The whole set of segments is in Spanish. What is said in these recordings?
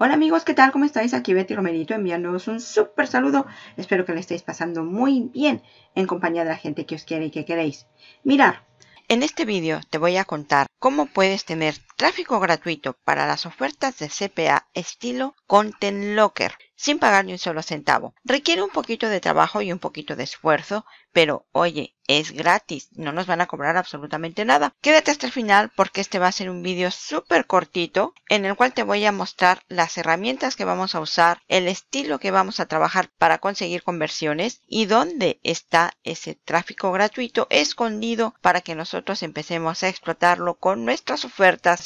Hola amigos, ¿qué tal? ¿Cómo estáis? Aquí Betty Romerito enviándoos un súper saludo. Espero que le estéis pasando muy bien en compañía de la gente que os quiere y que queréis. Mirar, en este vídeo te voy a contar cómo puedes tener Tráfico gratuito para las ofertas de CPA estilo Content Locker, sin pagar ni un solo centavo. Requiere un poquito de trabajo y un poquito de esfuerzo, pero oye, es gratis, no nos van a cobrar absolutamente nada. Quédate hasta el final porque este va a ser un vídeo súper cortito en el cual te voy a mostrar las herramientas que vamos a usar, el estilo que vamos a trabajar para conseguir conversiones y dónde está ese tráfico gratuito escondido para que nosotros empecemos a explotarlo con nuestras ofertas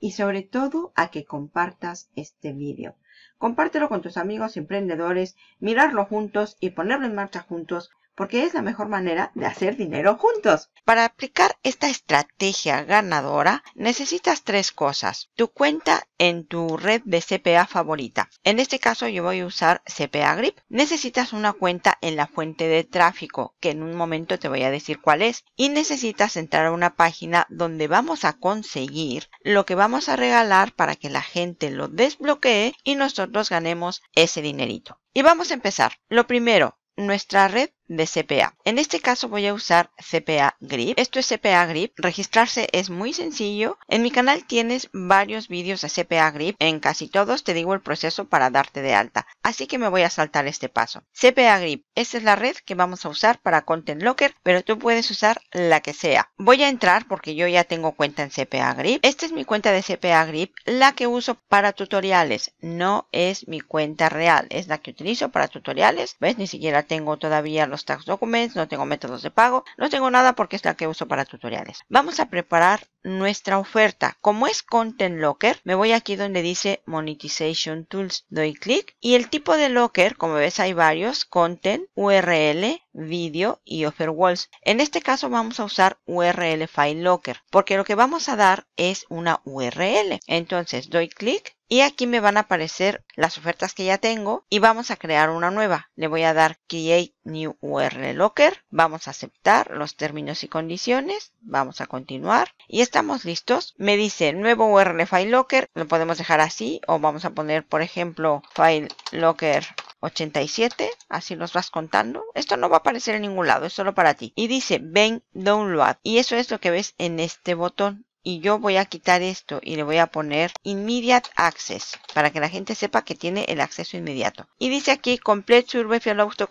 y sobre todo a que compartas este vídeo. Compártelo con tus amigos emprendedores, mirarlo juntos y ponerlo en marcha juntos porque es la mejor manera de hacer dinero juntos. Para aplicar esta estrategia ganadora necesitas tres cosas. Tu cuenta en tu red de CPA favorita. En este caso yo voy a usar CPA Grip. Necesitas una cuenta en la fuente de tráfico, que en un momento te voy a decir cuál es. Y necesitas entrar a una página donde vamos a conseguir lo que vamos a regalar para que la gente lo desbloquee y nosotros ganemos ese dinerito. Y vamos a empezar. Lo primero, nuestra red de CPA. En este caso voy a usar CPA Grip. Esto es CPA Grip. Registrarse es muy sencillo. En mi canal tienes varios vídeos de CPA Grip. En casi todos te digo el proceso para darte de alta. Así que me voy a saltar este paso. CPA Grip. Esta es la red que vamos a usar para Content Locker, pero tú puedes usar la que sea. Voy a entrar porque yo ya tengo cuenta en CPA Grip. Esta es mi cuenta de CPA Grip, la que uso para tutoriales. No es mi cuenta real. Es la que utilizo para tutoriales. ¿Ves? Ni siquiera tengo todavía los los no tengo métodos de pago, no tengo nada porque es la que uso para tutoriales. Vamos a preparar nuestra oferta. Como es Content Locker, me voy aquí donde dice Monetization Tools, doy clic y el tipo de locker, como ves hay varios, Content, URL, Video y Offer Walls. En este caso vamos a usar URL File Locker porque lo que vamos a dar es una URL. Entonces doy clic y aquí me van a aparecer las ofertas que ya tengo y vamos a crear una nueva. Le voy a dar Create New URL Locker. Vamos a aceptar los términos y condiciones. Vamos a continuar. Y estamos listos. Me dice nuevo URL File Locker. Lo podemos dejar así o vamos a poner, por ejemplo, File Locker 87, así nos vas contando. Esto no va a aparecer en ningún lado, es solo para ti. Y dice Ven Download. Y eso es lo que ves en este botón y yo voy a quitar esto y le voy a poner Immediate Access para que la gente sepa que tiene el acceso inmediato. Y dice aquí Complete Survey Field auto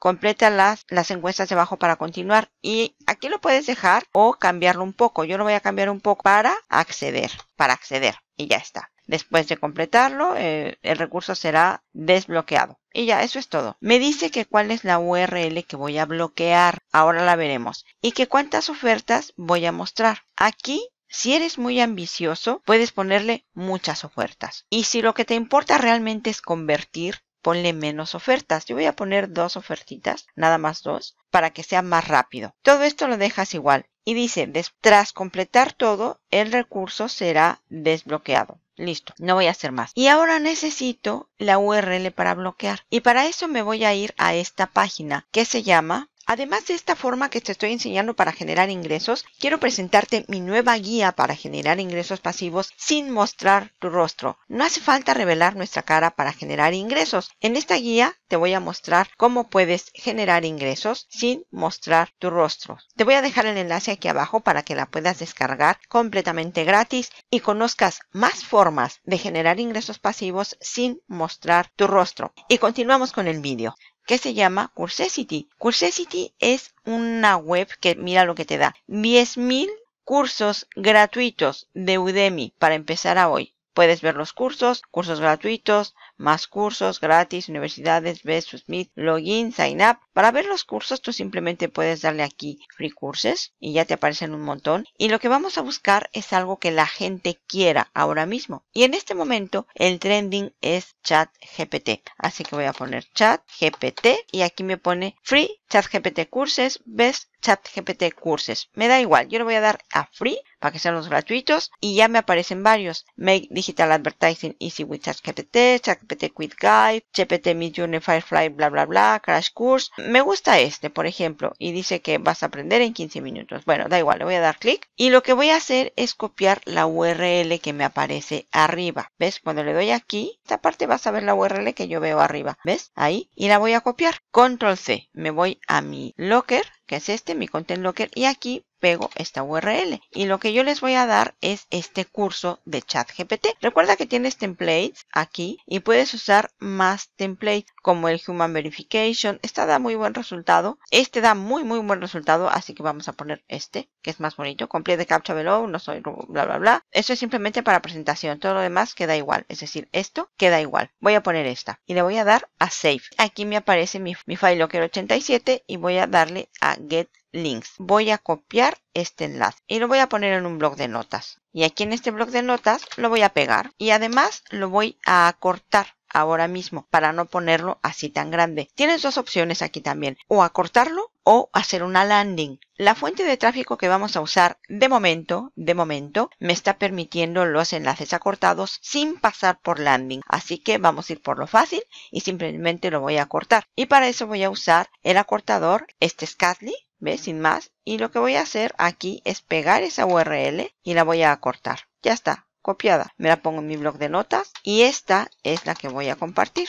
Completa las, las encuestas debajo para continuar. Y aquí lo puedes dejar o cambiarlo un poco. Yo lo voy a cambiar un poco para acceder. Para acceder. Y ya está. Después de completarlo, eh, el recurso será desbloqueado. Y ya, eso es todo. Me dice que cuál es la URL que voy a bloquear. Ahora la veremos. Y que cuántas ofertas voy a mostrar. Aquí si eres muy ambicioso, puedes ponerle muchas ofertas. Y si lo que te importa realmente es convertir, ponle menos ofertas. Yo voy a poner dos ofertitas, nada más dos, para que sea más rápido. Todo esto lo dejas igual. Y dice, tras completar todo, el recurso será desbloqueado. Listo, no voy a hacer más. Y ahora necesito la URL para bloquear. Y para eso me voy a ir a esta página que se llama Además de esta forma que te estoy enseñando para generar ingresos, quiero presentarte mi nueva guía para generar ingresos pasivos sin mostrar tu rostro. No hace falta revelar nuestra cara para generar ingresos. En esta guía te voy a mostrar cómo puedes generar ingresos sin mostrar tu rostro. Te voy a dejar el enlace aquí abajo para que la puedas descargar completamente gratis y conozcas más formas de generar ingresos pasivos sin mostrar tu rostro. Y continuamos con el vídeo que se llama Cursesity. City es una web que mira lo que te da. 10.000 cursos gratuitos de Udemy para empezar a hoy. Puedes ver los cursos, cursos gratuitos, más cursos gratis, universidades, Best Smith, login, sign up. Para ver los cursos tú simplemente puedes darle aquí free courses y ya te aparecen un montón. Y lo que vamos a buscar es algo que la gente quiera ahora mismo. Y en este momento el trending es chat GPT. Así que voy a poner chat GPT y aquí me pone free chat GPT courses, best ChatGPT Curses, Me da igual, yo le voy a dar a free para que sean los gratuitos y ya me aparecen varios. Make Digital Advertising Easy with ChatGPT, ChatGPT Quick Guide, GPT Midjourney Firefly, bla bla bla, Crash Course. Me gusta este, por ejemplo, y dice que vas a aprender en 15 minutos. Bueno, da igual, le voy a dar clic y lo que voy a hacer es copiar la URL que me aparece arriba. ¿Ves? Cuando le doy aquí, esta parte vas a ver la URL que yo veo arriba. ¿Ves? Ahí. Y la voy a copiar. Control C. Me voy a mi locker que es este, mi Content Locker, y aquí pego esta URL. Y lo que yo les voy a dar es este curso de ChatGPT. Recuerda que tienes templates aquí y puedes usar más templates como el Human Verification. Esta da muy buen resultado. Este da muy, muy buen resultado, así que vamos a poner este, que es más bonito. Complete captcha below, no soy bla, bla, bla. Esto es simplemente para presentación. Todo lo demás queda igual. Es decir, esto queda igual. Voy a poner esta y le voy a dar a Save. Aquí me aparece mi, mi file locker 87 y voy a darle a Get links. Voy a copiar este enlace y lo voy a poner en un blog de notas. Y aquí en este blog de notas lo voy a pegar y además lo voy a cortar ahora mismo para no ponerlo así tan grande. Tienes dos opciones aquí también, o acortarlo o hacer una landing. La fuente de tráfico que vamos a usar de momento, de momento, me está permitiendo los enlaces acortados sin pasar por landing. Así que vamos a ir por lo fácil y simplemente lo voy a cortar Y para eso voy a usar el acortador, este Scatly, ¿ves? Sin más. Y lo que voy a hacer aquí es pegar esa URL y la voy a cortar Ya está, copiada. Me la pongo en mi blog de notas y esta es la que voy a compartir.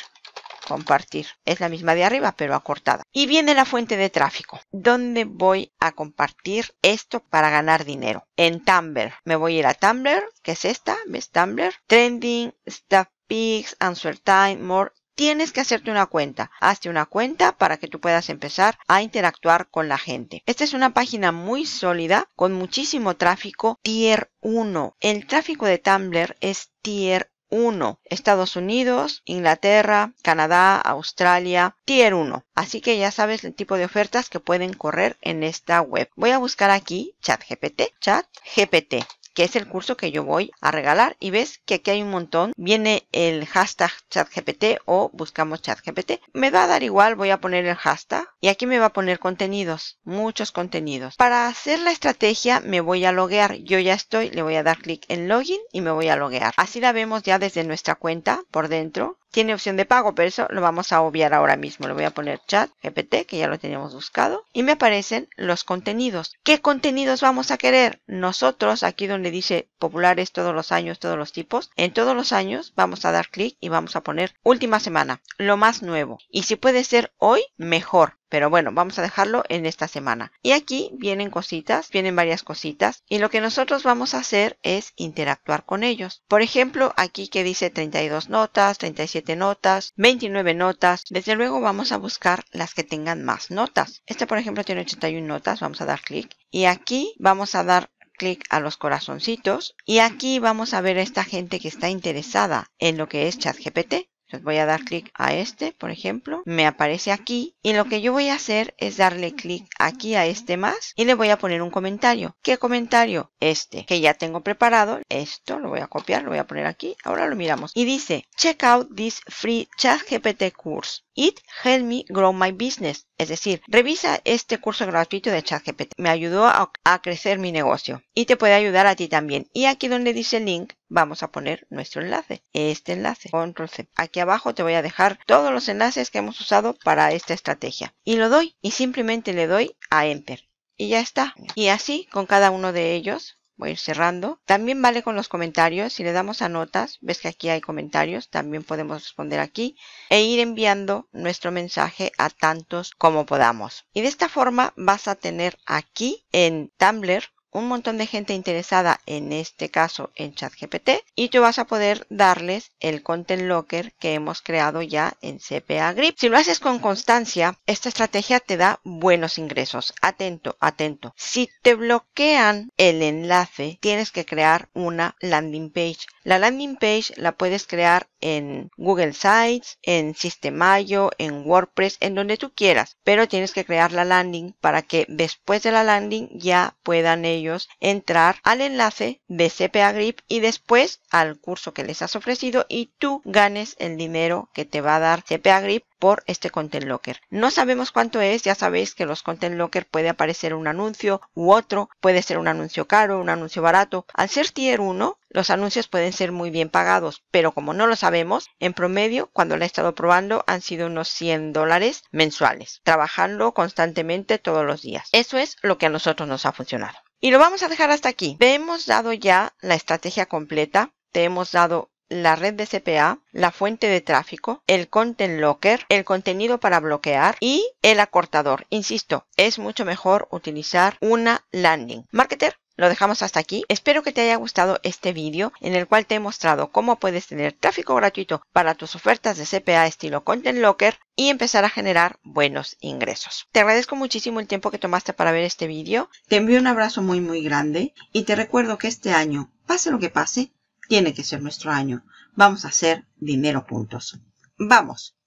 Compartir. Es la misma de arriba, pero acortada. Y viene la fuente de tráfico. donde voy a compartir esto para ganar dinero? En Tumblr. Me voy a ir a Tumblr, que es esta, ¿ves? Tumblr. Trending Stuff Pics, Answer Time, More tienes que hacerte una cuenta. Hazte una cuenta para que tú puedas empezar a interactuar con la gente. Esta es una página muy sólida con muchísimo tráfico tier 1. El tráfico de Tumblr es tier 1. Estados Unidos, Inglaterra, Canadá, Australia, Tier 1. Así que ya sabes el tipo de ofertas que pueden correr en esta web. Voy a buscar aquí ChatGPT, ChatGPT que es el curso que yo voy a regalar. Y ves que aquí hay un montón. Viene el hashtag ChatGPT o buscamos ChatGPT. Me va a dar igual, voy a poner el hashtag y aquí me va a poner contenidos, muchos contenidos. Para hacer la estrategia me voy a loguear. Yo ya estoy, le voy a dar clic en login y me voy a loguear. Así la vemos ya desde nuestra cuenta por dentro. Tiene opción de pago, pero eso lo vamos a obviar ahora mismo. Le voy a poner chat GPT, que ya lo teníamos buscado. Y me aparecen los contenidos. ¿Qué contenidos vamos a querer? Nosotros, aquí donde dice populares todos los años, todos los tipos, en todos los años vamos a dar clic y vamos a poner última semana, lo más nuevo. Y si puede ser hoy, mejor. Pero bueno, vamos a dejarlo en esta semana. Y aquí vienen cositas, vienen varias cositas. Y lo que nosotros vamos a hacer es interactuar con ellos. Por ejemplo, aquí que dice 32 notas, 37 notas, 29 notas. Desde luego vamos a buscar las que tengan más notas. Esta por ejemplo, tiene 81 notas. Vamos a dar clic. Y aquí vamos a dar clic a los corazoncitos y aquí vamos a ver a esta gente que está interesada en lo que es ChatGPT. Entonces voy a dar clic a este, por ejemplo. Me aparece aquí. Y lo que yo voy a hacer es darle clic aquí a este más. Y le voy a poner un comentario. ¿Qué comentario? Este, que ya tengo preparado. Esto lo voy a copiar, lo voy a poner aquí. Ahora lo miramos. Y dice, check out this free chat GPT course. It helped me grow my business. Es decir, revisa este curso gratuito de ChatGPT. Me ayudó a, crecer mi negocio y te puede ayudar a ti también. Y aquí donde dice link, vamos a poner nuestro enlace. Este enlace, control C. Aquí abajo te voy a dejar todos los enlaces que hemos usado para esta estrategia. Y lo doy y simplemente le doy a enter. Y ya está. Y así con cada uno de ellos voy a ir cerrando. También vale con los comentarios. Si le damos a notas, ves que aquí hay comentarios. También podemos responder aquí e ir enviando nuestro mensaje a tantos como podamos. Y de esta forma vas a tener aquí en Tumblr un montón de gente interesada, en este caso en ChatGPT, y tú vas a poder darles el Content Locker que hemos creado ya en CPA Grip. Si lo haces con constancia, esta estrategia te da buenos ingresos. Atento, atento. Si te bloquean el enlace, tienes que crear una landing page. La landing page la puedes crear en Google Sites, en Sistemayo, en WordPress, en donde tú quieras, pero tienes que crear la landing para que después de la landing ya puedan ellos entrar al enlace CPA Grip y después al curso que les has ofrecido y tú ganes el dinero que te va a dar CPA Grip por este Content Locker. No sabemos cuánto es, ya sabéis que los Content Locker puede aparecer un anuncio u otro, puede ser un anuncio caro, un anuncio barato. Al ser tier 1, los anuncios pueden ser muy bien pagados, pero como no lo sabemos, en promedio, cuando lo he estado probando, han sido unos 100 dólares mensuales, trabajando constantemente todos los días. Eso es lo que a nosotros nos ha funcionado. Y lo vamos a dejar hasta aquí. Te hemos dado ya la estrategia completa, te hemos dado la red de CPA, la fuente de tráfico, el content locker, el contenido para bloquear y el acortador. Insisto, es mucho mejor utilizar una landing. Marketer, lo dejamos hasta aquí. Espero que te haya gustado este vídeo en el cual te he mostrado cómo puedes tener tráfico gratuito para tus ofertas de CPA estilo Content Locker y empezar a generar buenos ingresos. Te agradezco muchísimo el tiempo que tomaste para ver este vídeo. Te envío un abrazo muy muy grande y te recuerdo que este año, pase lo que pase, tiene que ser nuestro año. Vamos a hacer dinero puntos. Vamos.